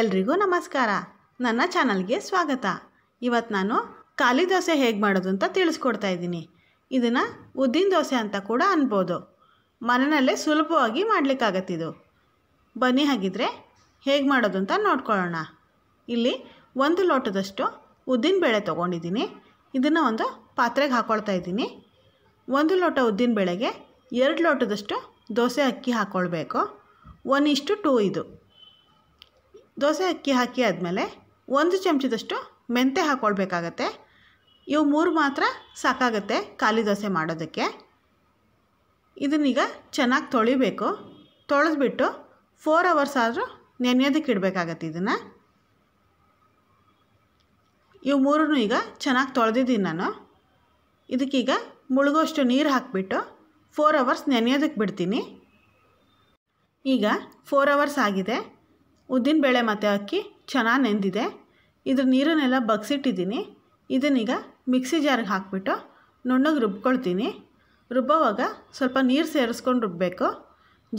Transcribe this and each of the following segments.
ಎಲ್ರಿಗೂ ನಮಸ್ಕಾರ ನನ್ನ ಚಾನಲ್ಗೆ ಸ್ವಾಗತ ಇವತ್ತು ನಾನು ಖಾಲಿ ದೋಸೆ ಹೇಗೆ ಮಾಡೋದು ಅಂತ ತಿಳಿಸ್ಕೊಡ್ತಾ ಇದ್ದೀನಿ ಇದನ್ನು ಉದ್ದಿನ ದೋಸೆ ಅಂತ ಕೂಡ ಅನ್ಬೋದು ಮನೆಯಲ್ಲೇ ಸುಲಭವಾಗಿ ಮಾಡಲಿಕ್ಕಾಗತ್ತಿದು ಬನ್ನಿ ಹಾಗಿದ್ರೆ ಹೇಗೆ ಮಾಡೋದು ಅಂತ ನೋಡ್ಕೊಳ್ಳೋಣ ಇಲ್ಲಿ ಒಂದು ಲೋಟದಷ್ಟು ಉದ್ದಿನ ಬೇಳೆ ತೊಗೊಂಡಿದ್ದೀನಿ ಇದನ್ನು ಒಂದು ಪಾತ್ರೆಗೆ ಹಾಕ್ಕೊಳ್ತಾ ಇದ್ದೀನಿ ಒಂದು ಲೋಟ ಉದ್ದಿನ ಬೇಳೆಗೆ ಎರಡು ಲೋಟದಷ್ಟು ದೋಸೆ ಅಕ್ಕಿ ಹಾಕ್ಕೊಳ್ಬೇಕು ಒನ್ ಇಷ್ಟು ಟೂ ಇದು ದೋಸೆ ಅಕ್ಕಿ ಹಾಕಿ ಆದಮೇಲೆ ಒಂದು ಚಮಚದಷ್ಟು ಮೆಂತೆ ಹಾಕ್ಕೊಳ್ಬೇಕಾಗತ್ತೆ ಇವು ಮೂರು ಮಾತ್ರ ಸಾಕಾಗತ್ತೆ ಖಾಲಿ ದೋಸೆ ಮಾಡೋದಕ್ಕೆ ಇದನ್ನೀಗ ಚೆನ್ನಾಗಿ ತೊಳಿಬೇಕು ತೊಳೆದ್ಬಿಟ್ಟು ಫೋರ್ ಅವರ್ಸ್ ಆದರೂ ನೆನೆಯೋದಕ್ಕೆ ಇಡಬೇಕಾಗತ್ತೆ ಇದನ್ನು ಇವು ಮೂರನ್ನು ಈಗ ಚೆನ್ನಾಗಿ ತೊಳೆದಿದ್ದೀನಿ ನಾನು ಇದಕ್ಕೀಗ ಮುಳುಗೋಷ್ಟು ನೀರು ಹಾಕಿಬಿಟ್ಟು ಫೋರ್ ಅವರ್ಸ್ ನೆನೆಯೋದಕ್ಕೆ ಬಿಡ್ತೀನಿ ಈಗ ಫೋರ್ ಅವರ್ಸ್ ಆಗಿದೆ ಉದ್ದಿನ ಬೇಳೆ ಮತ್ತು ಅಕ್ಕಿ ಚೆನ್ನಾಗಿ ನೆಂದಿದೆ ಇದ್ರ ನೀರನ್ನೆಲ್ಲ ಬಗ್ಸಿಟ್ಟಿದ್ದೀನಿ ಇದನ್ನೀಗ ಮಿಕ್ಸಿ ಜಾರಿಗೆ ಹಾಕಿಬಿಟ್ಟು ನುಣ್ಣಗೆ ರುಬ್ಕೊಳ್ತೀನಿ ರುಬ್ಬೋವಾಗ ಸ್ವಲ್ಪ ನೀರು ಸೇರಿಸ್ಕೊಂಡು ರುಬ್ಬಬೇಕು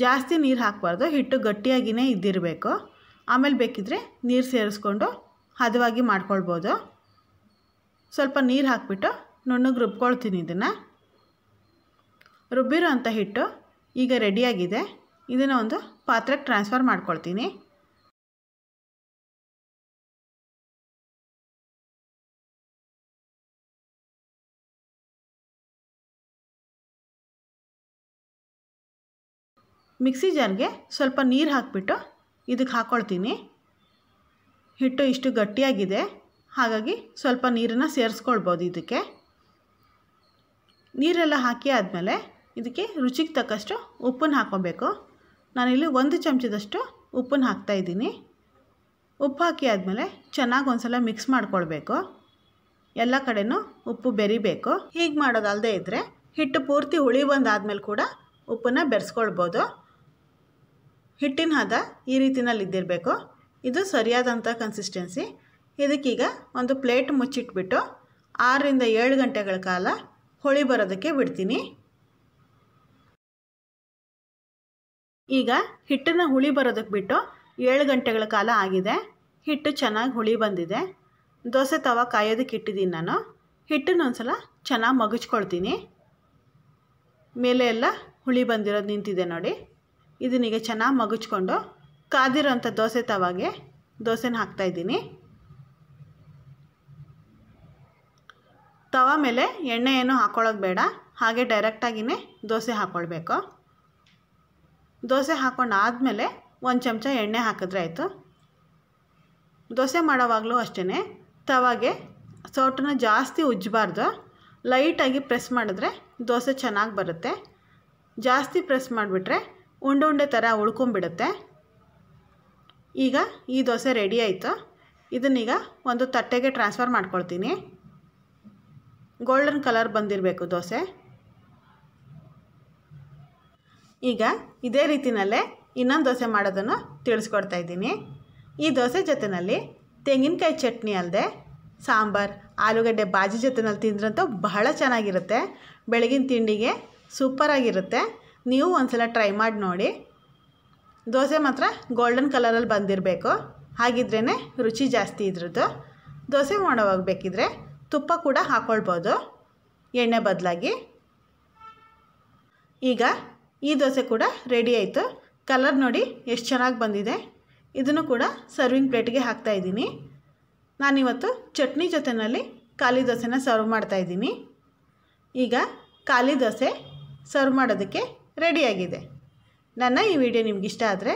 ಜಾಸ್ತಿ ನೀರು ಹಾಕಬಾರ್ದು ಹಿಟ್ಟು ಗಟ್ಟಿಯಾಗಿಯೇ ಇದ್ದಿರಬೇಕು ಆಮೇಲೆ ಬೇಕಿದ್ರೆ ನೀರು ಸೇರಿಸ್ಕೊಂಡು ಹದವಾಗಿ ಮಾಡ್ಕೊಳ್ಬೋದು ಸ್ವಲ್ಪ ನೀರು ಹಾಕಿಬಿಟ್ಟು ನುಣ್ಣಗೆ ರುಬ್ಕೊಳ್ತೀನಿ ಇದನ್ನು ರುಬ್ಬಿರೋ ಅಂಥ ಹಿಟ್ಟು ಈಗ ರೆಡಿಯಾಗಿದೆ ಇದನ್ನು ಒಂದು ಪಾತ್ರೆಗೆ ಟ್ರಾನ್ಸ್ಫರ್ ಮಾಡ್ಕೊಳ್ತೀನಿ ಮಿಕ್ಸಿ ಜಾರ್ಗೆ ಸ್ವಲ್ಪ ನೀರು ಹಾಕಿಬಿಟ್ಟು ಇದಕ್ಕೆ ಹಾಕ್ಕೊಳ್ತೀನಿ ಹಿಟ್ಟು ಇಷ್ಟು ಗಟ್ಟಿಯಾಗಿದೆ ಹಾಗಾಗಿ ಸ್ವಲ್ಪ ನೀರನ್ನು ಸೇರಿಸ್ಕೊಳ್ಬೋದು ಇದಕ್ಕೆ ನೀರೆಲ್ಲ ಹಾಕಿ ಆದಮೇಲೆ ಇದಕ್ಕೆ ರುಚಿಗೆ ತಕ್ಕಷ್ಟು ಉಪ್ಪನ್ನು ಹಾಕ್ಕೊಬೇಕು ನಾನಿಲ್ಲಿ ಒಂದು ಚಮಚದಷ್ಟು ಉಪ್ಪನ್ನು ಹಾಕ್ತಾಯಿದ್ದೀನಿ ಉಪ್ಪು ಹಾಕಿ ಆದಮೇಲೆ ಚೆನ್ನಾಗಿ ಒಂದು ಸಲ ಮಿಕ್ಸ್ ಮಾಡಿಕೊಳ್ಬೇಕು ಎಲ್ಲ ಕಡೆಯೂ ಉಪ್ಪು ಬೆರಿಬೇಕು ಹೀಗೆ ಮಾಡೋದಲ್ಲದೆ ಇದ್ದರೆ ಹಿಟ್ಟು ಪೂರ್ತಿ ಹುಳಿ ಬಂದಾದ್ಮೇಲೆ ಕೂಡ ಉಪ್ಪನ್ನು ಬೆರೆಸ್ಕೊಳ್ಬೋದು ಹಿಟ್ಟಿನ ಹದ ಈ ರೀತಿನಲ್ಲಿ ಇದ್ದಿರಬೇಕು ಇದು ಸರಿಯಾದಂಥ ಕನ್ಸಿಸ್ಟೆನ್ಸಿ ಇದಕ್ಕೀಗ ಒಂದು ಪ್ಲೇಟ್ ಮುಚ್ಚಿಟ್ಬಿಟ್ಟು ಆರರಿಂದ ಏಳು ಗಂಟೆಗಳ ಕಾಲ ಹೊಳಿ ಬರೋದಕ್ಕೆ ಬಿಡ್ತೀನಿ ಈಗ ಹಿಟ್ಟನ್ನು ಹುಳಿ ಬರೋದಕ್ಕೆ ಬಿಟ್ಟು ಏಳು ಗಂಟೆಗಳ ಕಾಲ ಆಗಿದೆ ಹಿಟ್ಟು ಚೆನ್ನಾಗಿ ಹುಳಿ ಬಂದಿದೆ ದೋಸೆ ತವ ಕಾಯೋದಕ್ಕೆ ಇಟ್ಟಿದ್ದೀನಿ ನಾನು ಹಿಟ್ಟನ್ನು ಒಂದ್ಸಲ ಚೆನ್ನಾಗಿ ಮಗುಚ್ಕೊಳ್ತೀನಿ ಮೇಲೆ ಎಲ್ಲ ಹುಳಿ ಬಂದಿರೋದು ನಿಂತಿದೆ ನೋಡಿ ಇದನ್ನೀಗ ಚೆನ್ನಾಗಿ ಮಗುಚ್ಕೊಂಡು ಕಾದಿರೋಂಥ ದೋಸೆ ತವಾಗೆ ದೋಸೆನ ಹಾಕ್ತಾಯಿದ್ದೀನಿ ತವ ಮೇಲೆ ಎಣ್ಣೆ ಏನು ಹಾಕ್ಕೊಳ್ಳೋದು ಬೇಡ ಹಾಗೆ ಡೈರೆಕ್ಟಾಗಿಯೇ ದೋಸೆ ಹಾಕ್ಕೊಳ್ಬೇಕು ದೋಸೆ ಆದಮೇಲೆ ಒಂದು ಚಮಚ ಎಣ್ಣೆ ಹಾಕಿದ್ರೆ ಆಯಿತು ದೋಸೆ ಮಾಡೋವಾಗಲೂ ಅಷ್ಟೇ ತವಾಗೆ ಸೌಟನ್ನು ಜಾಸ್ತಿ ಉಜ್ಜಬಾರ್ದು ಲೈಟಾಗಿ ಪ್ರೆಸ್ ಮಾಡಿದ್ರೆ ದೋಸೆ ಚೆನ್ನಾಗಿ ಬರುತ್ತೆ ಜಾಸ್ತಿ ಪ್ರೆಸ್ ಮಾಡಿಬಿಟ್ರೆ ಉಂಡೆ ಉಂಡೆ ಥರ ಉಳ್ಕೊಂಬಿಡುತ್ತೆ ಈಗ ಈ ದೋಸೆ ರೆಡಿ ಆಯಿತು ಇದನ್ನೀಗ ಒಂದು ತಟ್ಟೆಗೆ ಟ್ರಾನ್ಸ್ಫರ್ ಮಾಡ್ಕೊಳ್ತೀನಿ ಗೋಲ್ಡನ್ ಕಲರ್ ಬಂದಿರಬೇಕು ದೋಸೆ ಈಗ ಇದೇ ರೀತಿಯಲ್ಲೇ ಇನ್ನೊಂದು ದೋಸೆ ಮಾಡೋದನ್ನು ತಿಳಿಸ್ಕೊಡ್ತಾ ಇದ್ದೀನಿ ಈ ದೋಸೆ ಜೊತೆಯಲ್ಲಿ ತೆಂಗಿನಕಾಯಿ ಚಟ್ನಿ ಅಲ್ಲದೆ ಸಾಂಬಾರು ಆಲೂಗಡ್ಡೆ ಬಾಜಿ ಜೊತೆಯಲ್ಲಿ ತಿಂದ್ರಂತೂ ಬಹಳ ಚೆನ್ನಾಗಿರುತ್ತೆ ಬೆಳಗಿನ ತಿಂಡಿಗೆ ಸೂಪರಾಗಿರುತ್ತೆ ನೀವು ಒಂದ್ಸಲ ಟ್ರೈ ಮಾಡಿ ನೋಡಿ ದೋಸೆ ಮಾತ್ರ ಗೋಲ್ಡನ್ ಕಲರಲ್ಲಿ ಬಂದಿರಬೇಕು ಹಾಗಿದ್ರೇ ರುಚಿ ಜಾಸ್ತಿ ಇದ್ರದ್ದು ದೋಸೆ ಮಾಡೋವಾಗ ಬೇಕಿದ್ರೆ ತುಪ್ಪ ಕೂಡ ಹಾಕ್ಕೊಳ್ಬೋದು ಎಣ್ಣೆ ಬದಲಾಗಿ ಈಗ ಈ ದೋಸೆ ಕೂಡ ರೆಡಿ ಆಯಿತು ಕಲರ್ ನೋಡಿ ಎಷ್ಟು ಚೆನ್ನಾಗಿ ಬಂದಿದೆ ಇದನ್ನು ಕೂಡ ಸರ್ವಿಂಗ್ ಪ್ಲೇಟ್ಗೆ ಹಾಕ್ತಾಯಿದ್ದೀನಿ ನಾನಿವತ್ತು ಚಟ್ನಿ ಜೊತೆಯಲ್ಲಿ ಖಾಲಿ ದೋಸೆನ ಸರ್ವ್ ಮಾಡ್ತಾಯಿದ್ದೀನಿ ಈಗ ಖಾಲಿ ದೋಸೆ ಸರ್ವ್ ಮಾಡೋದಕ್ಕೆ ರೆಡಿಯಾಗಿದೆ ನನ್ನ ಈ ವಿಡಿಯೋ ನಿಮಗಿಷ್ಟ ಆದರೆ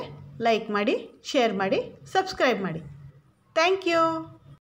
ಲೈಕ್ ಮಾಡಿ ಶೇರ್ ಮಾಡಿ ಸಬ್ಸ್ಕ್ರೈಬ್ ಮಾಡಿ ಥ್ಯಾಂಕ್ ಯು